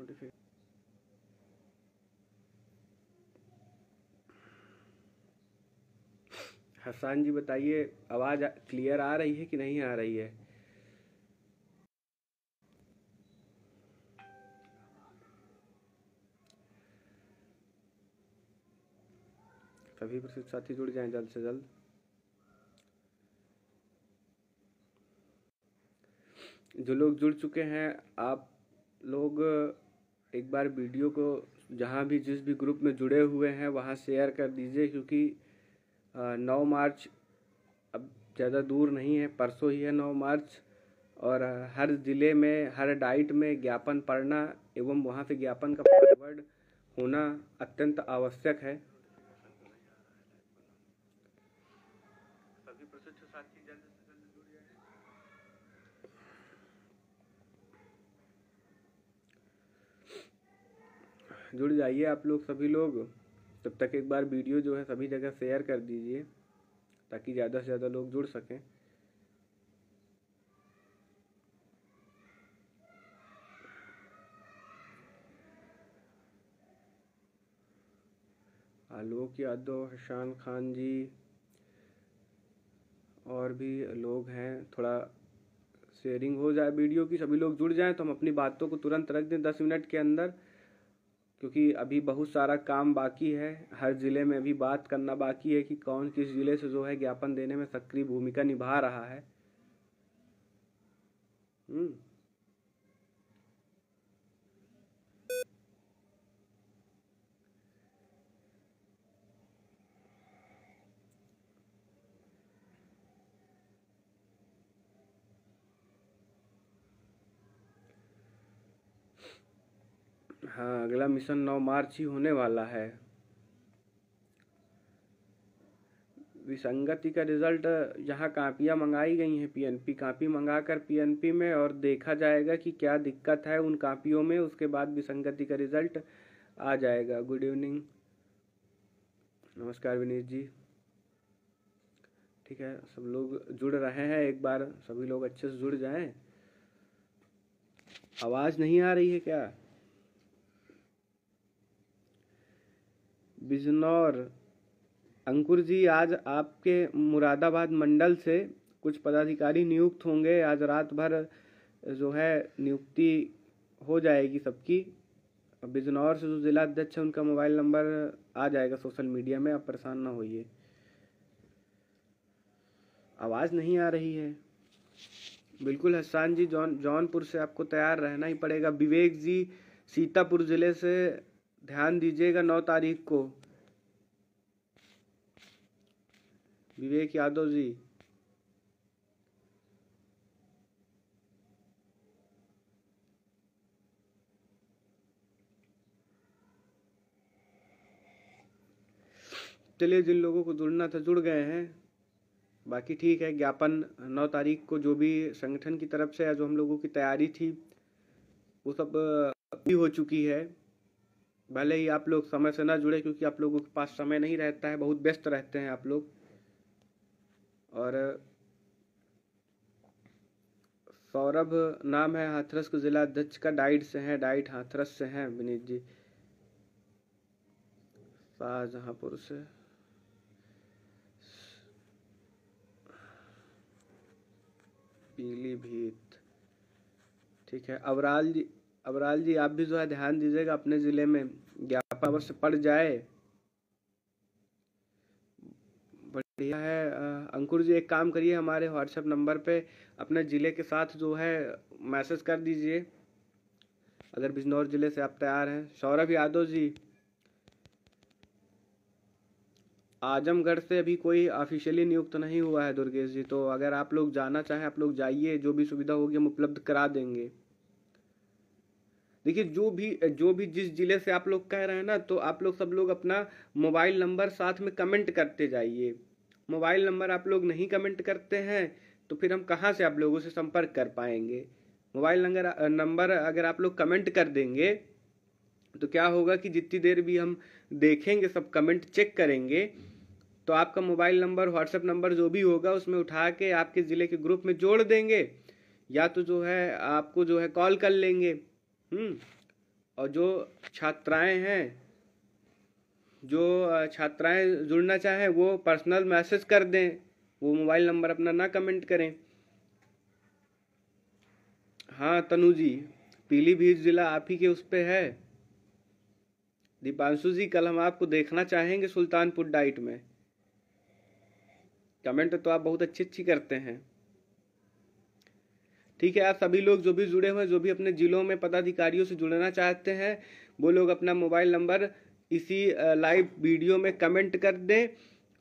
Notification Hasan जी बताइए आवाज़ clear आ रही है कि नहीं आ रही है सभी प्रसिद्ध साथी जुड़ जाएं जल्द से जल्द जो लोग जुड़ चुके हैं आप लोग एक बार वीडियो को जहाँ भी जिस भी ग्रुप में जुड़े हुए हैं वहाँ शेयर कर दीजिए क्योंकि नौ मार्च अब ज़्यादा दूर नहीं है परसों ही है नौ मार्च और हर ज़िले में हर डाइट में ज्ञापन पढ़ना एवं वहाँ से ज्ञापन का फॉरवर्ड होना अत्यंत आवश्यक है जुड़ जाइए आप लोग सभी लोग तब तक एक बार वीडियो जो है सभी जगह शेयर कर दीजिए ताकि ज़्यादा से ज़्यादा लोग जुड़ सकें आलोक यादव हशान खान जी और भी लोग हैं थोड़ा शेयरिंग हो जाए वीडियो की सभी लोग जुड़ जाएं तो हम अपनी बातों को तुरंत रख दें दस मिनट के अंदर क्योंकि अभी बहुत सारा काम बाकी है हर ज़िले में अभी बात करना बाकी है कि कौन किस ज़िले से जो है ज्ञापन देने में सक्रिय भूमिका निभा रहा है हम्म हाँ अगला मिशन नौ मार्च ही होने वाला है विसंगति का रिजल्ट यहाँ कापियाँ मंगाई गई हैं पीएनपी कापी मंगा कर पीएनपी में और देखा जाएगा कि क्या दिक्कत है उन कापियों में उसके बाद विसंगति का रिजल्ट आ जाएगा गुड इवनिंग नमस्कार विनीत जी ठीक है सब लोग जुड़ रहे हैं एक बार सभी लोग अच्छे से जुड़ जाएं आवाज़ नहीं आ रही है क्या बिजनौर अंकुर जी आज आपके मुरादाबाद मंडल से कुछ पदाधिकारी नियुक्त होंगे आज रात भर जो है नियुक्ति हो जाएगी सबकी बिजनौर से जो जिला अध्यक्ष है उनका मोबाइल नंबर आ जाएगा सोशल मीडिया में आप परेशान ना होइए आवाज़ नहीं आ रही है बिल्कुल हसान जी जौन जौनपुर से आपको तैयार रहना ही पड़ेगा विवेक जी सीतापुर ज़िले से ध्यान दीजिएगा नौ तारीख को विवेक यादव जी चलिए जिन लोगों को जुड़ना था जुड़ गए हैं बाकी ठीक है ज्ञापन नौ तारीख को जो भी संगठन की तरफ से या जो हम लोगों की तैयारी थी वो सब भी हो चुकी है भले ही आप लोग समय से ना जुड़े क्योंकि आप लोगों के पास समय नहीं रहता है बहुत व्यस्त रहते हैं आप लोग और सौरभ नाम है हाथरस के जिला अध्यक्ष का डाइट से है डाइट हाथरस से है विनीत जी शाहजहाँपुर से पीलीभीत ठीक है अवराल जी अबराल जी आप भी जो है ध्यान दीजिएगा अपने ज़िले में ज्ञापन अवश्य पड़ जाए बढ़िया है अंकुर जी एक काम करिए हमारे व्हाट्सएप नंबर पे अपने ज़िले के साथ जो है मैसेज कर दीजिए अगर बिजनौर ज़िले से आप तैयार हैं सौरभ यादव जी आजमगढ़ से अभी कोई ऑफिशियली नियुक्त नहीं हुआ है दुर्गेश जी तो अगर आप लोग जाना चाहें आप लोग जाइए जो भी सुविधा होगी हम उपलब्ध करा देंगे देखिए जो भी जो भी जिस जिले से आप लोग कह रहे हैं ना तो आप लोग सब लोग अपना मोबाइल नंबर साथ में कमेंट करते जाइए मोबाइल नंबर आप लोग नहीं कमेंट करते हैं तो फिर हम कहाँ से आप लोगों से संपर्क कर पाएंगे मोबाइल नंबर नंबर अगर आप लोग कमेंट कर देंगे तो क्या होगा कि जितनी देर भी हम देखेंगे सब कमेंट चेक करेंगे तो आपका मोबाइल नंबर व्हाट्सएप नंबर जो भी होगा उसमें उठा के आपके ज़िले के ग्रुप में जोड़ देंगे या तो जो है आपको जो है कॉल कर लेंगे हम्म, और जो छात्राएं हैं जो छात्राएं जुड़ना चाहें वो पर्सनल मैसेज कर दें वो मोबाइल नंबर अपना ना कमेंट करें हाँ तनु जी पीलीभीत ज़िला आप ही के उस पर है दीपांशु जी कल हम आपको देखना चाहेंगे सुल्तानपुर डाइट में कमेंट तो आप बहुत अच्छी अच्छी करते हैं ठीक है आप सभी लोग जो भी जुड़े हुए जो भी अपने जिलों में पदाधिकारियों से जुड़ना चाहते हैं वो लोग अपना मोबाइल नंबर इसी लाइव वीडियो में कमेंट कर दें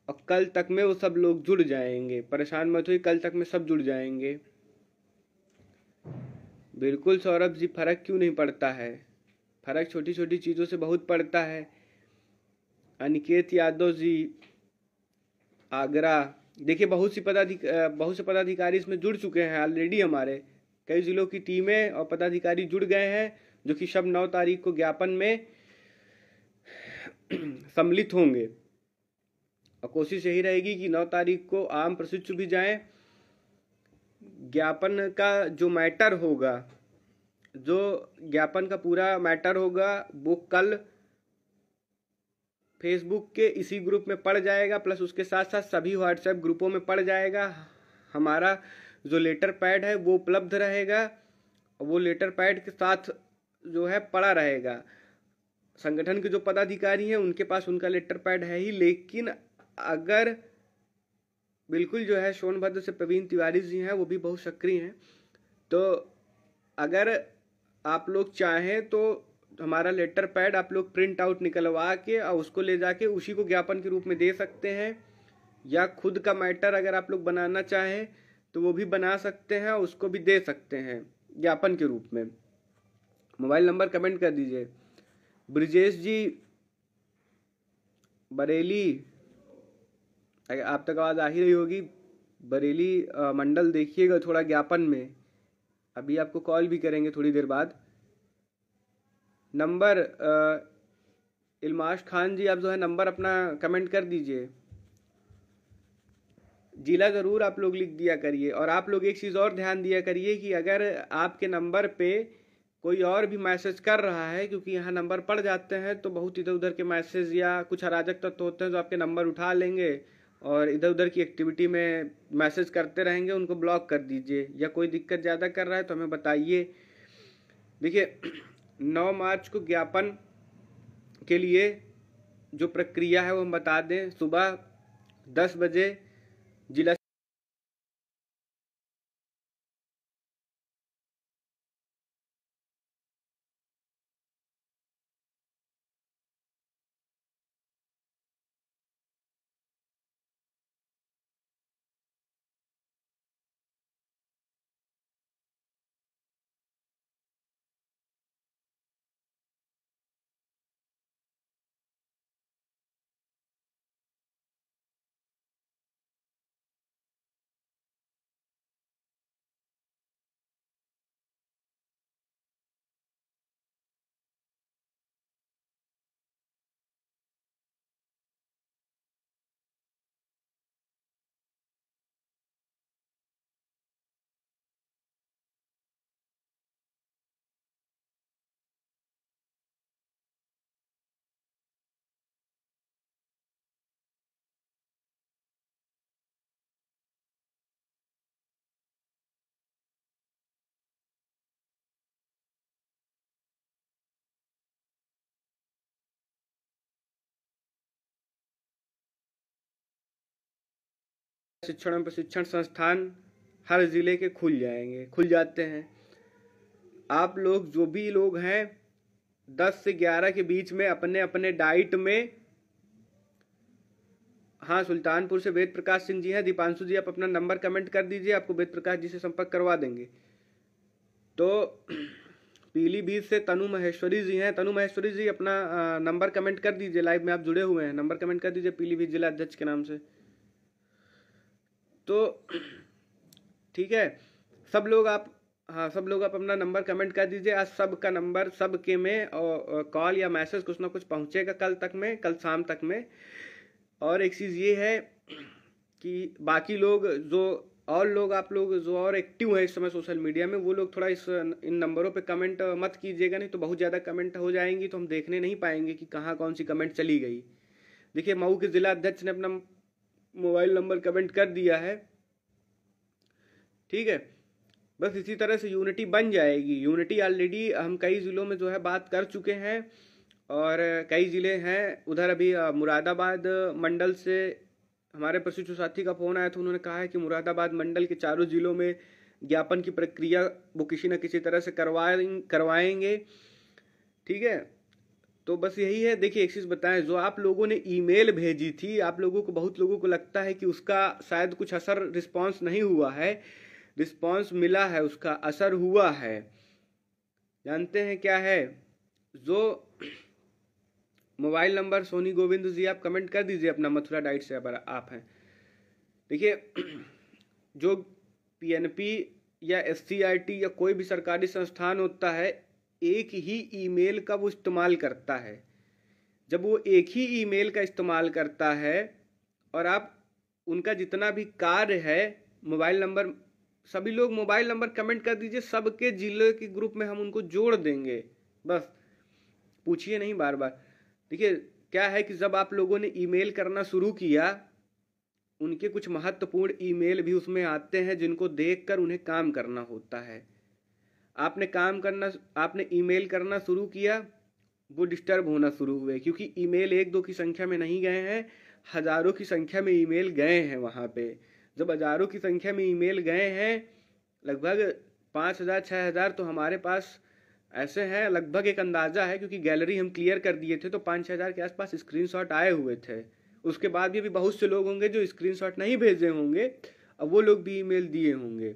और कल तक में वो सब लोग जुड़ जाएंगे परेशान मत हो कल तक में सब जुड़ जाएंगे बिल्कुल सौरभ जी फर्क क्यों नहीं पड़ता है फर्क छोटी छोटी चीज़ों से बहुत पड़ता है अनिकेत यादव जी आगरा देखिए बहुत सी पदाधिकारी बहुत से पदाधिकारी इसमें जुड़ चुके हैं ऑलरेडी हमारे कई जिलों की टीमें और पदाधिकारी जुड़ गए हैं जो कि शब नौ तारीख को ज्ञापन में सम्मिलित होंगे और कोशिश यही रहेगी कि नौ तारीख को आम प्रशिक्षु भी जाएं ज्ञापन का जो मैटर होगा जो ज्ञापन का पूरा मैटर होगा वो कल फेसबुक के इसी ग्रुप में पड़ जाएगा प्लस उसके साथ साथ सभी व्हाट्सएप ग्रुपों में पड़ जाएगा हमारा जो लेटर पैड है वो उपलब्ध रहेगा वो लेटर पैड के साथ जो है पड़ा रहेगा संगठन के जो पदाधिकारी हैं उनके पास उनका लेटर पैड है ही लेकिन अगर बिल्कुल जो है सोनभद्र से प्रवीण तिवारी जी हैं वो भी बहुत सक्रिय हैं तो अगर आप लोग चाहें तो तो हमारा लेटर पैड आप लोग प्रिंट आउट निकलवा के और उसको ले जाके उसी को ज्ञापन के रूप में दे सकते हैं या खुद का मैटर अगर आप लोग बनाना चाहें तो वो भी बना सकते हैं और उसको भी दे सकते हैं ज्ञापन के रूप में मोबाइल नंबर कमेंट कर दीजिए ब्रिजेश जी बरेली आप तक आवाज़ आ ही रही होगी बरेली मंडल देखिएगा थोड़ा ज्ञापन में अभी आपको कॉल भी करेंगे थोड़ी देर बाद नंबर इलमाश खान जी आप जो है नंबर अपना कमेंट कर दीजिए जिला ज़रूर आप लोग लिख दिया करिए और आप लोग एक चीज़ और ध्यान दिया करिए कि अगर आपके नंबर पे कोई और भी मैसेज कर रहा है क्योंकि यहाँ नंबर पड़ जाते हैं तो बहुत इधर उधर के मैसेज या कुछ अराजक तत्व होते हैं जो आपके नंबर उठा लेंगे और इधर उधर की एक्टिविटी में मैसेज करते रहेंगे उनको ब्लॉक कर दीजिए या कोई दिक्कत ज़्यादा कर रहा है तो हमें बताइए देखिए 9 मार्च को ज्ञापन के लिए जो प्रक्रिया है वो हम बता दें सुबह दस बजे जिला शिक्षण एवं प्रशिक्षण संस्थान हर ज़िले के खुल जाएंगे खुल जाते हैं आप लोग जो भी लोग हैं दस से ग्यारह के बीच में अपने अपने डाइट में हाँ सुल्तानपुर से वेद प्रकाश सिंह जी हैं दीपांशु जी आप अपना नंबर कमेंट कर दीजिए आपको वेद प्रकाश जी से संपर्क करवा देंगे तो पीलीभीत से तनु महेश्वरी जी हैं तनु महेश्वरी जी अपना नंबर कमेंट कर दीजिए लाइव में आप जुड़े हुए हैं नंबर कमेंट कर दीजिए पीलीभीत जिला अध्यक्ष के नाम से तो ठीक है सब लोग आप हाँ सब लोग आप अपना नंबर कमेंट कर दीजिए आज सब का नंबर सब के में और कॉल या मैसेज कुछ ना कुछ पहुँचेगा कल तक में कल शाम तक में और एक चीज़ ये है कि बाकी लोग जो और लोग आप लोग जो और एक्टिव हैं इस समय सोशल मीडिया में वो लोग थोड़ा इस इन नंबरों पे कमेंट मत कीजिएगा नहीं तो बहुत ज़्यादा कमेंट हो जाएंगी तो हम देखने नहीं पाएंगे कि कहाँ कौन सी कमेंट चली गई देखिए मऊ के ज़िला अध्यक्ष ने अपना मोबाइल नंबर कमेंट कर दिया है ठीक है बस इसी तरह से यूनिटी बन जाएगी यूनिटी ऑलरेडी हम कई ज़िलों में जो है बात कर चुके हैं और कई ज़िले हैं उधर अभी मुरादाबाद मंडल से हमारे प्रशिक्षु साथी का फ़ोन आया तो उन्होंने कहा है कि मुरादाबाद मंडल के चारों ज़िलों में ज्ञापन की प्रक्रिया वो किसी न किसी तरह से करवाए करवाएंगे ठीक है तो बस यही है देखिए एक चीज़ बताएं जो आप लोगों ने ईमेल भेजी थी आप लोगों को बहुत लोगों को लगता है कि उसका शायद कुछ असर रिस्पांस नहीं हुआ है रिस्पांस मिला है उसका असर हुआ है जानते हैं क्या है जो मोबाइल नंबर सोनी गोविंद जी आप कमेंट कर दीजिए अपना मथुरा डाइट से अगर आप हैं देखिए जो पीएनपी या एससीआरटी या कोई भी सरकारी संस्थान होता है एक ही ईमेल का वो इस्तेमाल करता है जब वो एक ही ईमेल का इस्तेमाल करता है और आप उनका जितना भी कार्य है मोबाइल नंबर सभी लोग मोबाइल नंबर कमेंट कर दीजिए सबके जिले के ग्रुप में हम उनको जोड़ देंगे बस पूछिए नहीं बार बार देखिए क्या है कि जब आप लोगों ने ईमेल करना शुरू किया उनके कुछ महत्वपूर्ण ईमेल भी उसमें आते हैं जिनको देखकर उन्हें काम करना होता है आपने काम करना आपने ईमेल करना शुरू किया वो डिस्टर्ब होना शुरू हुए क्योंकि ईमेल एक दो की संख्या में नहीं गए हैं हज़ारों की संख्या में ईमेल गए हैं वहाँ पे जब हज़ारों की संख्या में ईमेल गए हैं लगभग पाँच हज़ार छः हज़ार तो हमारे पास ऐसे हैं लगभग एक अंदाज़ा है क्योंकि गैलरी हम क्लियर कर दिए थे तो पाँच छः हज़ार के आसपास स्क्रीन आए हुए थे उसके बाद भी, भी बहुत से लोग होंगे जो स्क्रीन नहीं भेजे होंगे अब वो लोग भी ईमेल दिए होंगे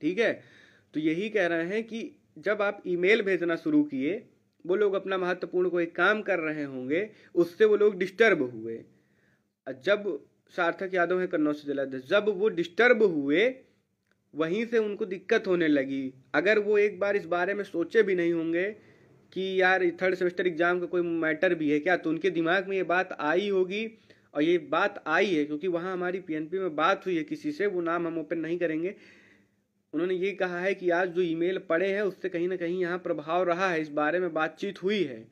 ठीक है तो यही कह रहे हैं कि जब आप ईमेल भेजना शुरू किए वो लोग अपना महत्वपूर्ण कोई काम कर रहे होंगे उससे वो लोग डिस्टर्ब हुए जब सार्थक यादव है कन्नौज से जिलाध्यक्ष जब वो डिस्टर्ब हुए वहीं से उनको दिक्कत होने लगी अगर वो एक बार इस बारे में सोचे भी नहीं होंगे कि यार थर्ड सेमेस्टर एग्ज़ाम का कोई मैटर भी है क्या तो उनके दिमाग में ये बात आई होगी और ये बात आई है क्योंकि वहाँ हमारी पीएनपी में बात हुई है किसी से वो नाम हम ओपन नहीं करेंगे उन्होंने ये कहा है कि आज जो ईमेल पड़े हैं उससे कहीं ना कहीं यहाँ प्रभाव रहा है इस बारे में बातचीत हुई है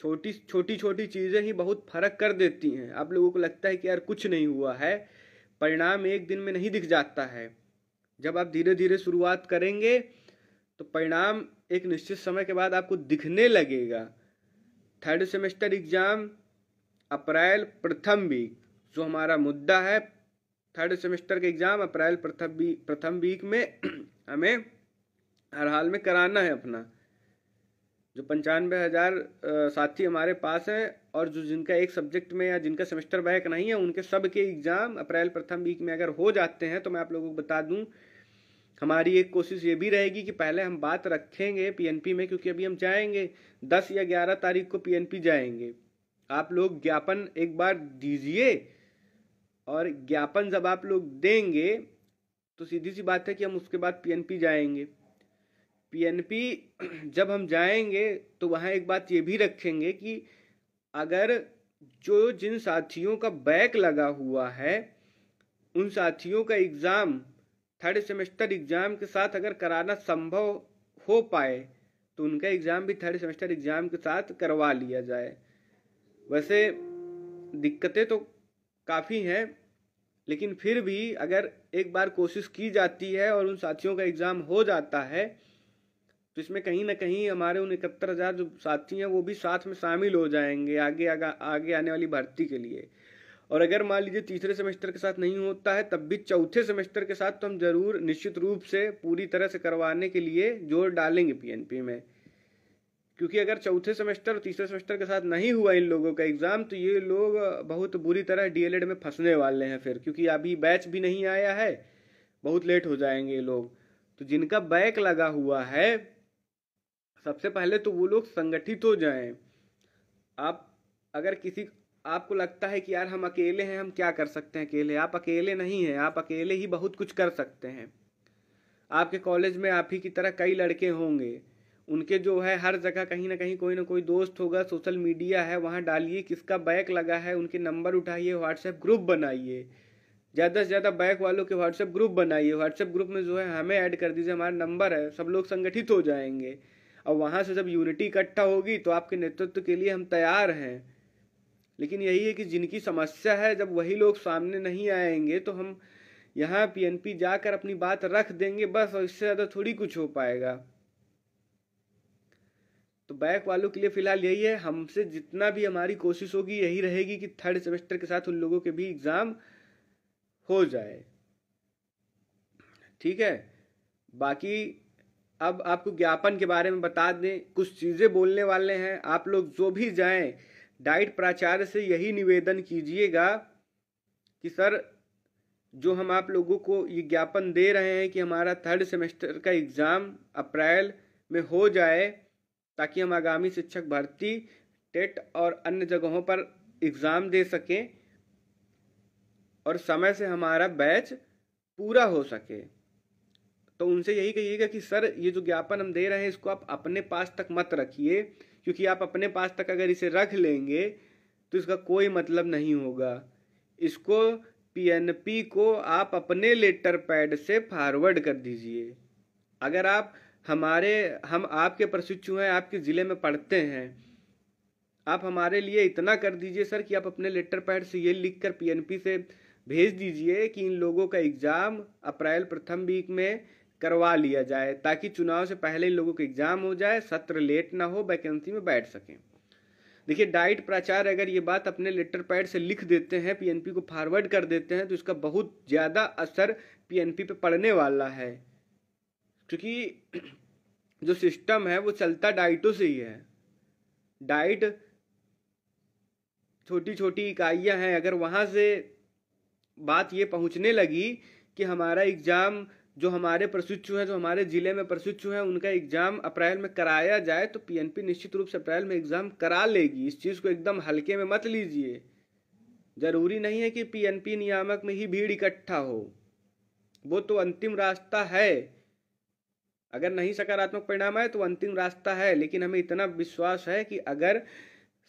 छोटी छोटी छोटी चीज़ें ही बहुत फर्क कर देती हैं आप लोगों को लगता है कि यार कुछ नहीं हुआ है परिणाम एक दिन में नहीं दिख जाता है जब आप धीरे धीरे शुरुआत करेंगे तो परिणाम एक निश्चित समय के बाद आपको दिखने लगेगा थर्ड सेमेस्टर एग्ज़ाम अप्रैल प्रथम वीक जो हमारा मुद्दा है थर्ड सेमेस्टर के एग्ज़ाम अप्रैल प्रथम वी प्रथम वीक में हमें हर हाल में कराना है अपना जो पंचानवे हज़ार साथी हमारे पास हैं और जो जिनका एक सब्जेक्ट में या जिनका सेमेस्टर बैक नहीं है उनके सब के एग्ज़ाम अप्रैल प्रथम वीक में अगर हो जाते हैं तो मैं आप लोगों को बता दूं हमारी एक कोशिश ये भी रहेगी कि पहले हम बात रखेंगे पीएनपी में क्योंकि अभी हम जाएंगे दस या ग्यारह तारीख को पीएनपी जाएंगे आप लोग ज्ञापन एक बार दीजिए और ज्ञापन जब आप लोग देंगे तो सीधी सी बात है कि हम उसके बाद पीएनपी जाएंगे पीएनपी जब हम जाएंगे तो वहाँ एक बात ये भी रखेंगे कि अगर जो जिन साथियों का बैक लगा हुआ है उन साथियों का एग्ज़ाम थर्ड सेमेस्टर एग्ज़ाम के साथ अगर कराना संभव हो पाए तो उनका एग्ज़ाम भी थर्ड सेमेस्टर एग्ज़ाम के साथ करवा लिया जाए वैसे दिक्कतें तो काफ़ी है लेकिन फिर भी अगर एक बार कोशिश की जाती है और उन साथियों का एग्ज़ाम हो जाता है तो इसमें कहीं ना कहीं हमारे उन इकहत्तर हज़ार जो साथी हैं वो भी साथ में शामिल हो जाएंगे आगे आगा, आगे आने वाली भर्ती के लिए और अगर मान लीजिए तीसरे सेमेस्टर के साथ नहीं होता है तब भी चौथे सेमेस्टर के साथ तो हम जरूर निश्चित रूप से पूरी तरह से करवाने के लिए जोर डालेंगे पीएनपी में क्योंकि अगर चौथे सेमेस्टर और तीसरे सेमेस्टर के साथ नहीं हुआ इन लोगों का एग्ज़ाम तो ये लोग बहुत बुरी तरह डीएलएड में फंसने वाले हैं फिर क्योंकि अभी बैच भी नहीं आया है बहुत लेट हो जाएंगे ये लोग तो जिनका बैक लगा हुआ है सबसे पहले तो वो लोग संगठित हो जाएं आप अगर किसी आपको लगता है कि यार हम अकेले हैं हम क्या कर सकते हैं अकेले आप अकेले नहीं हैं आप अकेले ही बहुत कुछ कर सकते हैं आपके कॉलेज में आप ही की तरह कई लड़के होंगे उनके जो है हर जगह कहीं ना कहीं कोई ना कोई दोस्त होगा सोशल मीडिया है वहाँ डालिए किसका बैक लगा है उनके नंबर उठाइए व्हाट्सएप ग्रुप बनाइए ज़्यादा से ज़्यादा बैक वालों के व्हाट्सएप ग्रुप बनाइए व्हाट्सएप ग्रुप में जो है हमें ऐड कर दीजिए हमारा नंबर है सब लोग संगठित हो जाएंगे और वहाँ से जब यूनिटी इकट्ठा होगी तो आपके नेतृत्व के लिए हम तैयार हैं लेकिन यही है कि जिनकी समस्या है जब वही लोग सामने नहीं आएंगे तो हम यहाँ पीएनपी जाकर अपनी बात रख देंगे बस और इससे ज़्यादा थोड़ी कुछ हो पाएगा तो बैक वालों के लिए फिलहाल यही है हमसे जितना भी हमारी कोशिश होगी यही रहेगी कि थर्ड सेमेस्टर के साथ उन लोगों के भी एग्ज़ाम हो जाए ठीक है बाकी अब आपको ज्ञापन के बारे में बता दें कुछ चीज़ें बोलने वाले हैं आप लोग जो भी जाएं डाइट प्राचार्य से यही निवेदन कीजिएगा कि सर जो हम आप लोगों को ये ज्ञापन दे रहे हैं कि हमारा थर्ड सेमेस्टर का एग्ज़ाम अप्रैल में हो जाए ताकि हम आगामी शिक्षक भर्ती टेट और अन्य जगहों पर एग्ज़ाम दे सकें और समय से हमारा बैच पूरा हो सके तो उनसे यही कहिएगा कि सर ये जो ज्ञापन हम दे रहे हैं इसको आप अपने पास तक मत रखिए क्योंकि आप अपने पास तक अगर इसे रख लेंगे तो इसका कोई मतलब नहीं होगा इसको पीएनपी को आप अपने लेटर पैड से फॉरवर्ड कर दीजिए अगर आप हमारे हम आपके प्रशिक्षु हैं आपके ज़िले में पढ़ते हैं आप हमारे लिए इतना कर दीजिए सर कि आप अपने लेटर पैड से ये लिख कर पी से भेज दीजिए कि इन लोगों का एग्ज़ाम अप्रैल प्रथम वीक में करवा लिया जाए ताकि चुनाव से पहले इन लोगों का एग्ज़ाम हो जाए सत्र लेट ना हो वैकेंसी में बैठ सकें देखिए डाइट प्राचार्य अगर ये बात अपने लेटर पैड से लिख देते हैं पीएनपी को फॉरवर्ड कर देते हैं तो इसका बहुत ज़्यादा असर पीएनपी पे पड़ने वाला है क्योंकि जो सिस्टम है वो चलता डाइटों से ही है डाइट छोटी छोटी इकाइयाँ हैं अगर वहां से बात ये पहुंचने लगी कि हमारा एग्ज़ाम जो हमारे प्रशिक्षु हैं जो हमारे ज़िले में प्रशिक्षु हैं उनका एग्ज़ाम अप्रैल में कराया जाए तो पीएनपी निश्चित रूप से अप्रैल में एग्ज़ाम करा लेगी इस चीज़ को एकदम हल्के में मत लीजिए ज़रूरी नहीं है कि पीएनपी नियामक में ही भीड़ इकट्ठा हो वो तो अंतिम रास्ता है अगर नहीं सकारात्मक परिणाम आए तो अंतिम रास्ता है लेकिन हमें इतना विश्वास है कि अगर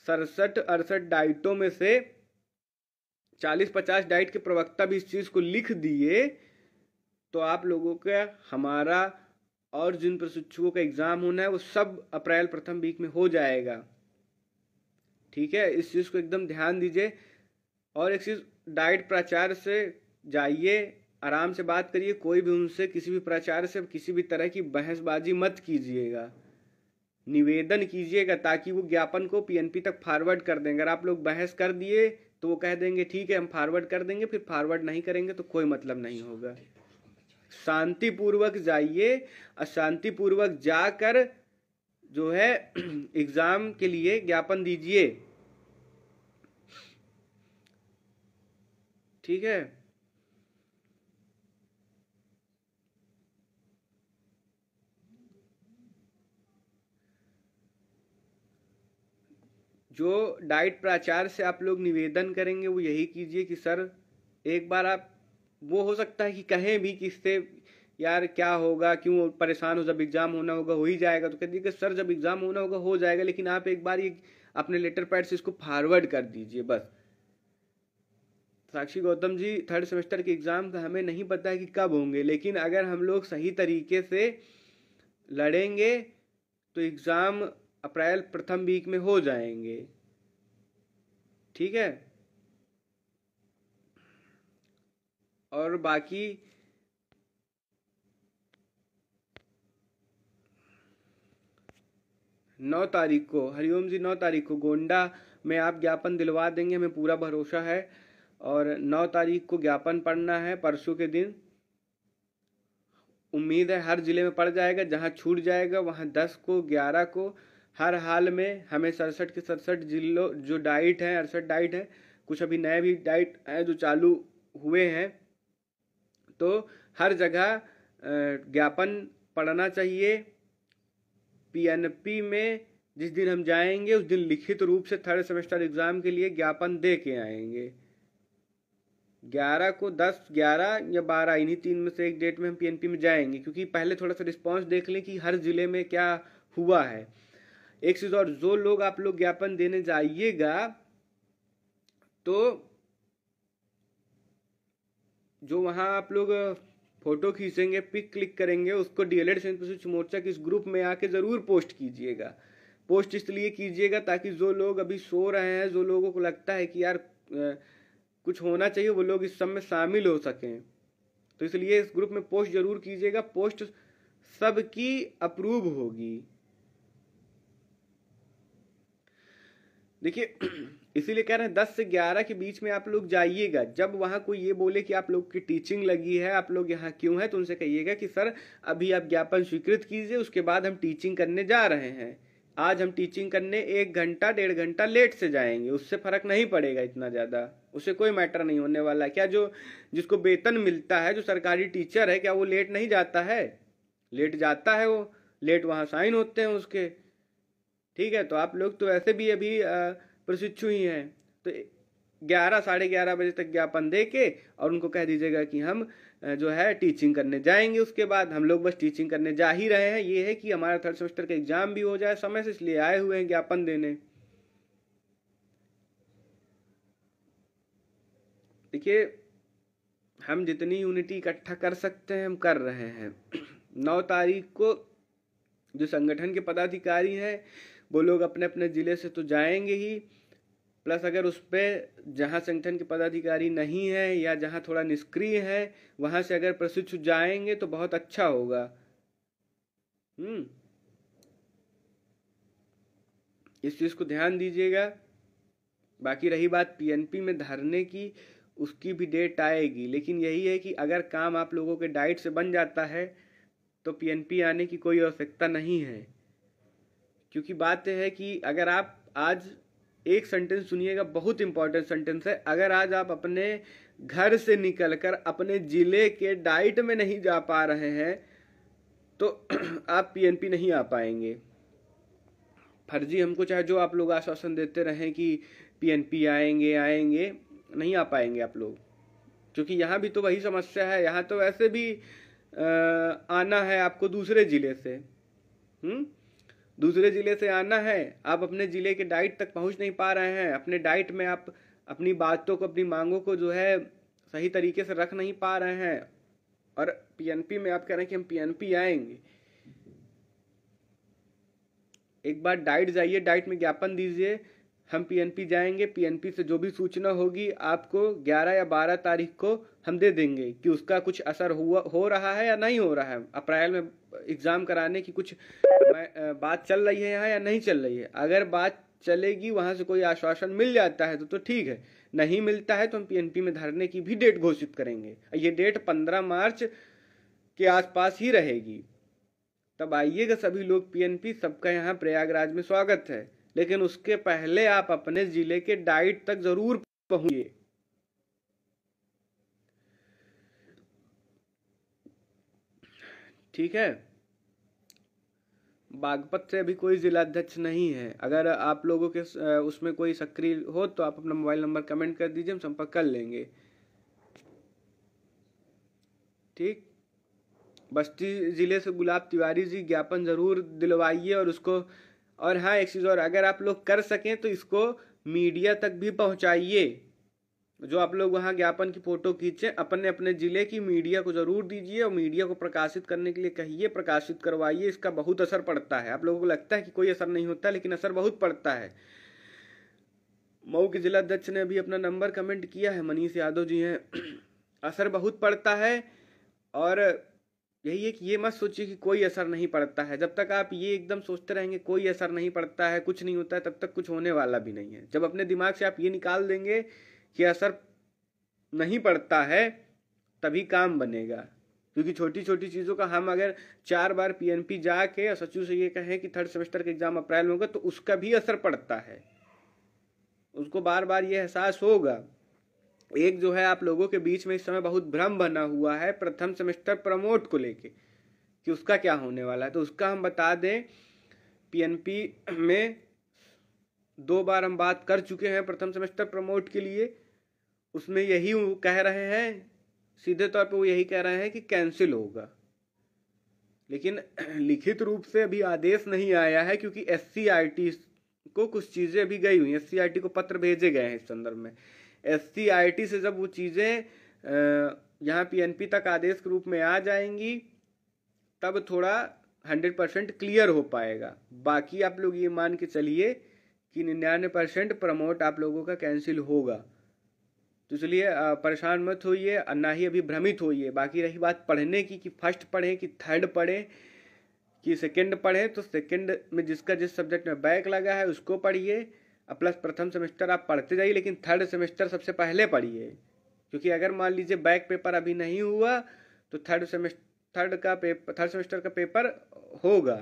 सड़सठ अड़सठ डाइटों में से चालीस पचास डाइट के प्रवक्ता भी इस चीज़ को लिख दिए तो आप लोगों का हमारा और जिन प्रशिक्षुओं का एग्ज़ाम होना है वो सब अप्रैल प्रथम वीक में हो जाएगा ठीक है इस चीज़ को एकदम ध्यान दीजिए और एक चीज़ डाइट प्रचार से जाइए आराम से बात करिए कोई भी उनसे किसी भी प्रचार से किसी भी तरह की बहसबाजी मत कीजिएगा निवेदन कीजिएगा ताकि वो ज्ञापन को पीएनपी तक फॉरवर्ड कर देंगे अगर आप लोग बहस कर दिए तो वो कह देंगे ठीक है हम फॉरवर्ड कर देंगे फिर फॉरवर्ड नहीं करेंगे तो कोई मतलब नहीं होगा शांतिपूर्वक जाइए और शांतिपूर्वक जाकर जो है एग्जाम के लिए ज्ञापन दीजिए ठीक है जो डाइट प्राचार से आप लोग निवेदन करेंगे वो यही कीजिए कि सर एक बार आप वो हो सकता है कि कहें भी कि इससे यार क्या होगा क्यों परेशान हो जब एग्ज़ाम होना होगा हो ही जाएगा तो कह दीजिए सर जब एग्ज़ाम होना होगा हो जाएगा लेकिन आप एक बार ये अपने लेटर पैड से इसको फॉरवर्ड कर दीजिए बस साक्षी गौतम जी थर्ड सेमेस्टर के एग्ज़ाम का हमें नहीं पता है कि कब होंगे लेकिन अगर हम लोग सही तरीके से लड़ेंगे तो एग्ज़ाम अप्रैल प्रथम वीक में हो जाएंगे ठीक है और बाकी नौ तारीख को हरिओम जी नौ तारीख को गोंडा में आप ज्ञापन दिलवा देंगे हमें पूरा भरोसा है और नौ तारीख को ज्ञापन पढ़ना है परसों के दिन उम्मीद है हर जिले में पड़ जाएगा जहां छूट जाएगा वहां दस को ग्यारह को हर हाल में हमें सड़सठ के सड़सठ जिलों जो डाइट हैं अड़सठ डाइट हैं कुछ अभी नए भी डाइट हैं जो चालू हुए हैं तो हर जगह ज्ञापन पढ़ना चाहिए पीएनपी में जिस दिन हम जाएंगे उस दिन लिखित रूप से थर्ड सेमेस्टर एग्जाम के लिए ज्ञापन दे के आएंगे ग्यारह को दस ग्यारह या बारह इन्हीं तीन में से एक डेट में हम पीएनपी में जाएंगे क्योंकि पहले थोड़ा सा रिस्पांस देख लें कि हर ज़िले में क्या हुआ है एक चीज और जो लोग आप लोग ज्ञापन देने जाइएगा तो जो वहां आप लोग फोटो खींचेंगे पिक क्लिक करेंगे उसको डीएलएड संयुक्त मोर्चा के इस ग्रुप में आके जरूर पोस्ट कीजिएगा पोस्ट इसलिए कीजिएगा ताकि जो लोग अभी सो रहे हैं जो लोगों को लगता है कि यार कुछ होना चाहिए वो लोग इस सब में शामिल हो सकें तो इसलिए इस ग्रुप में पोस्ट जरूर कीजिएगा पोस्ट सबकी अप्रूव होगी देखिए इसीलिए कह रहे हैं दस से ग्यारह के बीच में आप लोग जाइएगा जब वहाँ कोई ये बोले कि आप लोग की टीचिंग लगी है आप लोग यहाँ क्यों हैं तो उनसे कहिएगा कि सर अभी आप ज्ञापन स्वीकृत कीजिए उसके बाद हम टीचिंग करने जा रहे हैं आज हम टीचिंग करने एक घंटा डेढ़ घंटा लेट से जाएंगे उससे फर्क नहीं पड़ेगा इतना ज़्यादा उसे कोई मैटर नहीं होने वाला क्या जो जिसको वेतन मिलता है जो सरकारी टीचर है क्या वो लेट नहीं जाता है लेट जाता है वो लेट वहाँ साइन होते हैं उसके ठीक है तो आप लोग तो वैसे भी अभी प्रशिक्षु ही हैं तो ग्यारह साढ़े ग्यारह बजे तक ज्ञापन दे के और उनको कह दीजिएगा कि हम जो है टीचिंग करने जाएंगे उसके बाद हम लोग बस टीचिंग करने जा ही रहे हैं ये है कि हमारा थर्ड सेमेस्टर का एग्जाम भी हो जाए समय से इसलिए आए हुए हैं ज्ञापन देने देखिए हम जितनी यूनिटी इकट्ठा कर सकते हैं हम कर रहे हैं नौ तारीख को जो संगठन के पदाधिकारी हैं वो लोग अपने अपने ज़िले से तो जाएंगे ही प्लस अगर उस पर जहाँ संगठन के पदाधिकारी नहीं है या जहाँ थोड़ा निष्क्रिय है वहाँ से अगर प्रशिक्षु जाएंगे तो बहुत अच्छा होगा हम्म इस चीज़ को ध्यान दीजिएगा बाकी रही बात पीएनपी में धरने की उसकी भी डेट आएगी लेकिन यही है कि अगर काम आप लोगों के डाइट से बन जाता है तो पीएनपी आने की कोई आवश्यकता नहीं है क्योंकि बात यह है कि अगर आप आज एक सेंटेंस सुनिएगा बहुत इंपॉर्टेंट सेंटेंस है अगर आज आप अपने घर से निकलकर अपने ज़िले के डाइट में नहीं जा पा रहे हैं तो आप पीएनपी नहीं आ पाएंगे फर्जी हमको चाहे जो आप लोग आश्वासन देते रहें कि पीएनपी आएंगे आएंगे नहीं आ पाएंगे आप लोग क्योंकि यहाँ भी तो वही समस्या है यहाँ तो वैसे भी आना है आपको दूसरे ज़िले से हुँ? हम्म? दूसरे ज़िले से आना है आप अपने ज़िले के डाइट तक पहुंच नहीं पा रहे हैं अपने डाइट में आप अपनी बातों को अपनी मांगों को जो है सही तरीके से रख नहीं पा रहे हैं और पीएनपी में आप कह रहे हैं कि हम पीएनपी आएंगे एक बार डाइट जाइए डाइट में ज्ञापन दीजिए हम पीएनपी जाएंगे पीएनपी से जो भी सूचना होगी आपको 11 या 12 तारीख को हम दे देंगे कि उसका कुछ असर हुआ हो रहा है या नहीं हो रहा है अप्रैल में एग्ज़ाम कराने की कुछ बात चल रही है यहाँ या नहीं चल रही है अगर बात चलेगी वहाँ से कोई आश्वासन मिल जाता है तो तो ठीक है नहीं मिलता है तो हम पीएनपी में धरने की भी डेट घोषित करेंगे ये डेट पंद्रह मार्च के आसपास ही रहेगी तब आइएगा सभी लोग पीएनपी सबका यहाँ प्रयागराज में स्वागत है लेकिन उसके पहले आप अपने ज़िले के डाइट तक ज़रूर पहुँचिए ठीक है बागपत से अभी कोई जिलाध्यक्ष नहीं है अगर आप लोगों के उसमें कोई सक्रिय हो तो आप अपना मोबाइल नंबर कमेंट कर दीजिए हम संपर्क कर लेंगे ठीक बस्ती ज़िले से गुलाब तिवारी जी ज्ञापन ज़रूर दिलवाइए और उसको और हाँ एक चीज़ और अगर आप लोग कर सकें तो इसको मीडिया तक भी पहुंचाइए जो आप लोग वहाँ ज्ञापन की फोटो खींचे अपने अपने जिले की मीडिया को जरूर दीजिए और मीडिया को प्रकाशित करने के लिए कहिए प्रकाशित करवाइए इसका बहुत असर पड़ता है आप लोगों को लगता है कि कोई असर नहीं होता लेकिन असर बहुत पड़ता है मऊ के जिला अध्यक्ष ने अभी अपना नंबर कमेंट किया है मनीष यादव जी हैं असर बहुत पड़ता है और यही है कि ये मत सोचिए कि कोई असर नहीं पड़ता है जब तक आप ये एकदम सोचते रहेंगे कोई असर नहीं पड़ता है कुछ नहीं होता है तब तक कुछ होने वाला भी नहीं है जब अपने दिमाग से आप ये निकाल देंगे कि असर नहीं पड़ता है तभी काम बनेगा क्योंकि छोटी छोटी चीज़ों का हम अगर चार बार पीएनपी जाके और सचिव से ये कहें कि थर्ड सेमेस्टर का एग्ज़ाम अप्रैल में होगा तो उसका भी असर पड़ता है उसको बार बार ये एहसास होगा एक जो है आप लोगों के बीच में इस समय बहुत भ्रम बना हुआ है प्रथम सेमेस्टर प्रमोट को लेके कि उसका क्या होने वाला है तो उसका हम बता दें पीएनपी में दो बार हम बात कर चुके हैं प्रथम सेमेस्टर प्रमोट के लिए उसमें यही कह रहे हैं सीधे तौर पे वो यही कह रहे हैं कि कैंसिल होगा लेकिन लिखित रूप से अभी आदेश नहीं आया है क्योंकि एस को कुछ चीज़ें अभी गई हुई एस सी को पत्र भेजे गए हैं इस संदर्भ में एस सी से जब वो चीज़ें यहाँ पी एन पी तक आदेश के रूप में आ जाएंगी तब थोड़ा हंड्रेड परसेंट क्लियर हो पाएगा बाकी आप लोग ये मान के चलिए कि निन्यानवे परसेंट प्रमोट आप लोगों का कैंसिल होगा तो इसलिए परेशान मत होइए ना ही अभी भ्रमित होइए बाकी रही बात पढ़ने की कि फर्स्ट पढ़ें कि थर्ड पढ़ें कि सेकंड पढ़ें तो सेकंड में जिसका जिस सब्जेक्ट में बैक लगा है उसको पढ़िए और प्लस प्रथम सेमेस्टर आप पढ़ते जाइए लेकिन थर्ड सेमेस्टर सबसे पहले पढ़िए क्योंकि अगर मान लीजिए बैक पेपर अभी नहीं हुआ तो थर्ड सेमेस्टर थर्ड का पेपर थर्ड सेमेस्टर का पेपर होगा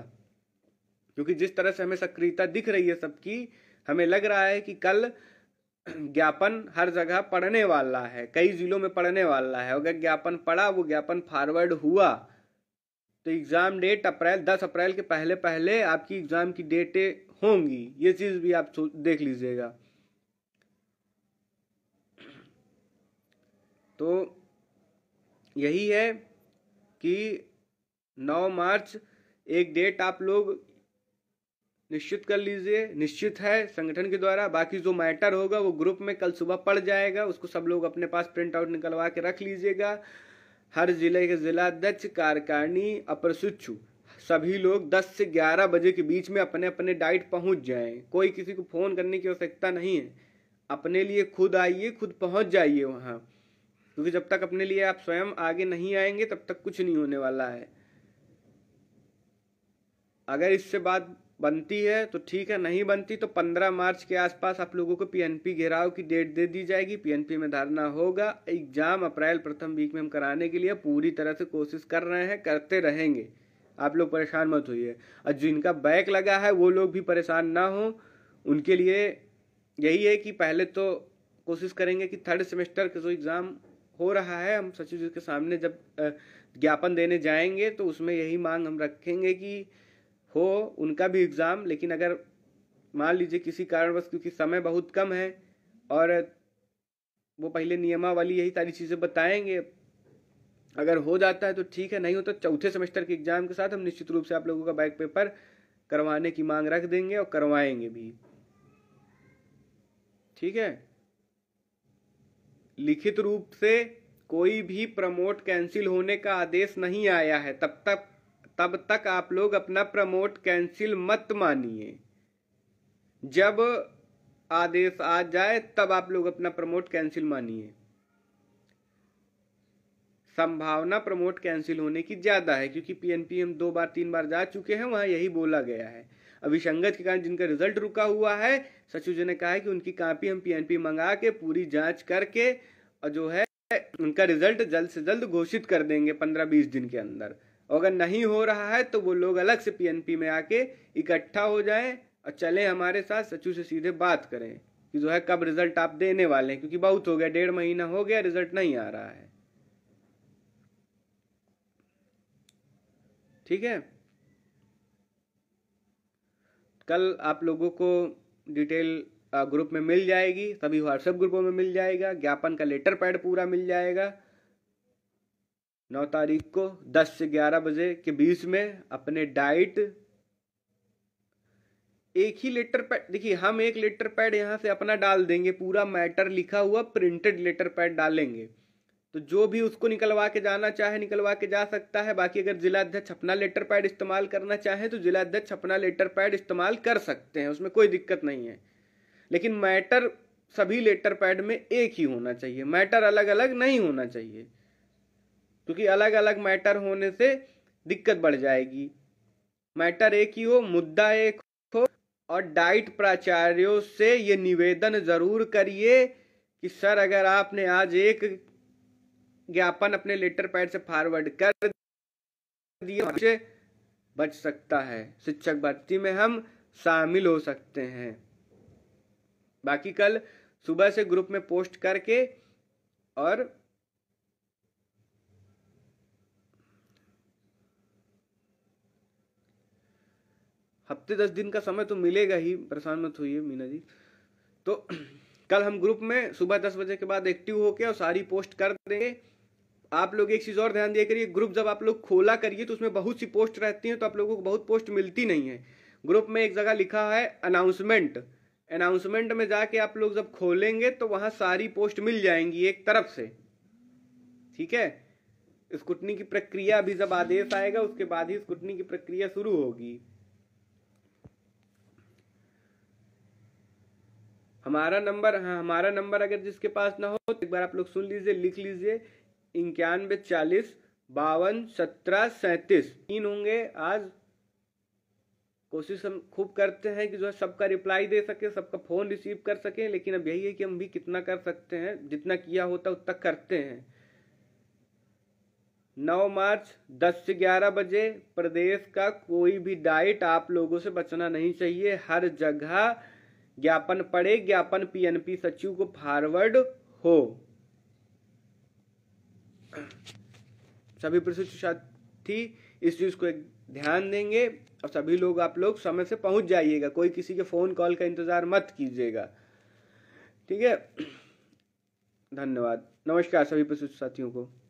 क्योंकि जिस तरह से हमें सक्रियता दिख रही है सबकी हमें लग रहा है कि कल ज्ञापन हर जगह पढ़ने वाला है कई जिलों में पढ़ने वाला है अगर ज्ञापन पढ़ा वो ज्ञापन फॉरवर्ड हुआ तो एग्ज़ाम डेट अप्रैल दस अप्रैल के पहले पहले आपकी एग्ज़ाम की डेटें होंगी ये चीज़ भी आप देख लीजिएगा तो यही है कि 9 मार्च एक डेट आप लोग निश्चित कर लीजिए निश्चित है संगठन के द्वारा बाकी जो मैटर होगा वो ग्रुप में कल सुबह पड़ जाएगा उसको सब लोग अपने पास प्रिंट आउट निकलवा के रख लीजिएगा हर जिले के जिलाध्यक्ष कार्यकारिणी अपर शिक्षु सभी लोग 10 से 11 बजे के बीच में अपने अपने डाइट पहुंच जाएं कोई किसी को फ़ोन करने की आवश्यकता नहीं है अपने लिए खुद आइए खुद पहुंच जाइए वहां क्योंकि जब तक अपने लिए आप स्वयं आगे नहीं आएंगे तब तक कुछ नहीं होने वाला है अगर इससे बात बनती है तो ठीक है नहीं बनती तो 15 मार्च के आसपास आप लोगों को पीएनपी घेराव की डेट दे दी जाएगी पीएनपी में धरना होगा एग्जाम अप्रैल प्रथम वीक में हम कराने के लिए पूरी तरह से कोशिश कर रहे हैं करते रहेंगे आप लोग परेशान मत होइए और जिनका बैक लगा है वो लोग भी परेशान ना हो उनके लिए यही है कि पहले तो कोशिश करेंगे कि थर्ड सेमेस्टर का जो एग्ज़ाम हो रहा है हम सचिव जी के सामने जब ज्ञापन देने जाएंगे तो उसमें यही मांग हम रखेंगे कि हो उनका भी एग्ज़ाम लेकिन अगर मान लीजिए किसी कारणवश क्योंकि समय बहुत कम है और वो पहले नियमावली यही सारी चीज़ें बताएंगे अगर हो जाता है तो ठीक है नहीं हो तो चौथे सेमेस्टर के एग्ज़ाम के साथ हम निश्चित रूप से आप लोगों का बैक पेपर करवाने की मांग रख देंगे और करवाएंगे भी ठीक है लिखित रूप से कोई भी प्रमोट कैंसिल होने का आदेश नहीं आया है तब तक तब तक आप लोग अपना प्रमोट कैंसिल मत मानिए जब आदेश आ जाए तब आप लोग अपना प्रमोट कैंसिल मानिए संभावना प्रमोट कैंसिल होने की ज़्यादा है क्योंकि पीएनपी हम दो बार तीन बार जा चुके हैं वहां यही बोला गया है अभी संगत के कारण जिनका रिजल्ट रुका हुआ है सचिव जी ने कहा है कि उनकी कापी हम पीएनपी मंगा के पूरी जांच करके और जो है उनका रिजल्ट जल्द से जल्द घोषित कर देंगे पंद्रह बीस दिन के अंदर अगर नहीं हो रहा है तो वो लोग अलग से पीएनपी में आके इकट्ठा हो जाए और चले हमारे साथ सचिव से सीधे बात करें कि जो है कब रिजल्ट आप देने वाले हैं क्योंकि बहुत हो गया डेढ़ महीना हो गया रिजल्ट नहीं आ रहा है ठीक है कल आप लोगों को डिटेल ग्रुप में मिल जाएगी सभी व्हाट्सएप ग्रुपों में मिल जाएगा ज्ञापन का लेटर पैड पूरा मिल जाएगा नौ तारीख को दस से ग्यारह बजे के बीच में अपने डाइट एक ही लेटर पैड देखिए हम एक लेटर पैड यहाँ से अपना डाल देंगे पूरा मैटर लिखा हुआ प्रिंटेड लेटर पैड डालेंगे तो जो भी उसको निकलवा के जाना चाहे निकलवा के जा सकता है बाकी अगर जिला अध्यक्ष अपना लेटर पैड इस्तेमाल करना चाहे तो जिला अध्यक्ष अपना लेटर पैड इस्तेमाल कर सकते हैं उसमें कोई दिक्कत नहीं है लेकिन मैटर सभी लेटर पैड में एक ही होना चाहिए मैटर अलग अलग नहीं होना चाहिए क्योंकि अलग अलग मैटर होने से दिक्कत बढ़ जाएगी मैटर एक ही हो मुद्दा एक हो और डाइट प्राचार्यों से ये निवेदन जरूर करिए कि सर अगर आपने आज एक ज्ञापन अपने लेटर पैड से फॉरवर्ड कर दिया तो बच सकता है शिक्षक भर्ती में हम शामिल हो सकते हैं बाकी कल सुबह से ग्रुप में पोस्ट करके और हफ्ते दस दिन का समय तो मिलेगा ही परेशान मत होइए मीना जी तो कल हम ग्रुप में सुबह दस बजे के बाद एक्टिव होके और सारी पोस्ट कर देंगे आप लोग एक चीज़ और ध्यान दिया करिए ग्रुप जब आप लोग खोला करिए तो उसमें बहुत सी पोस्ट रहती हैं तो आप लोगों को बहुत पोस्ट मिलती नहीं है ग्रुप में एक जगह लिखा है अनाउंसमेंट अनाउंसमेंट में जाके आप लोग जब खोलेंगे तो वहां सारी पोस्ट मिल जाएंगी एक तरफ से ठीक है स्कूटनी की प्रक्रिया अभी जब आदेश आएगा उसके बाद ही स्कूटनी की प्रक्रिया शुरू होगी हमारा नंबर हाँ हमारा नंबर अगर जिसके पास ना हो तो एक बार आप लोग सुन लीजिए लिख लीजिए इक्यानवे चालीस बावन सत्रह सैंतीस तीन होंगे आज कोशिश हम खूब करते हैं कि जो है सबका रिप्लाई दे सके सबका फ़ोन रिसीव कर सके लेकिन अब यही है कि हम भी कितना कर सकते हैं जितना किया होता उतना करते हैं नौ मार्च दस से ग्यारह बजे प्रदेश का कोई भी डाइट आप लोगों से बचना नहीं चाहिए हर जगह ज्ञापन पड़े ज्ञापन पीएनपी सचिव को फॉरवर्ड हो सभी प्रशिक्षु साथी इस चीज को एक ध्यान देंगे और सभी लोग आप लोग समय से पहुंच जाइएगा कोई किसी के फोन कॉल का इंतजार मत कीजिएगा ठीक है धन्यवाद नमस्कार सभी प्रशिक्षु साथियों को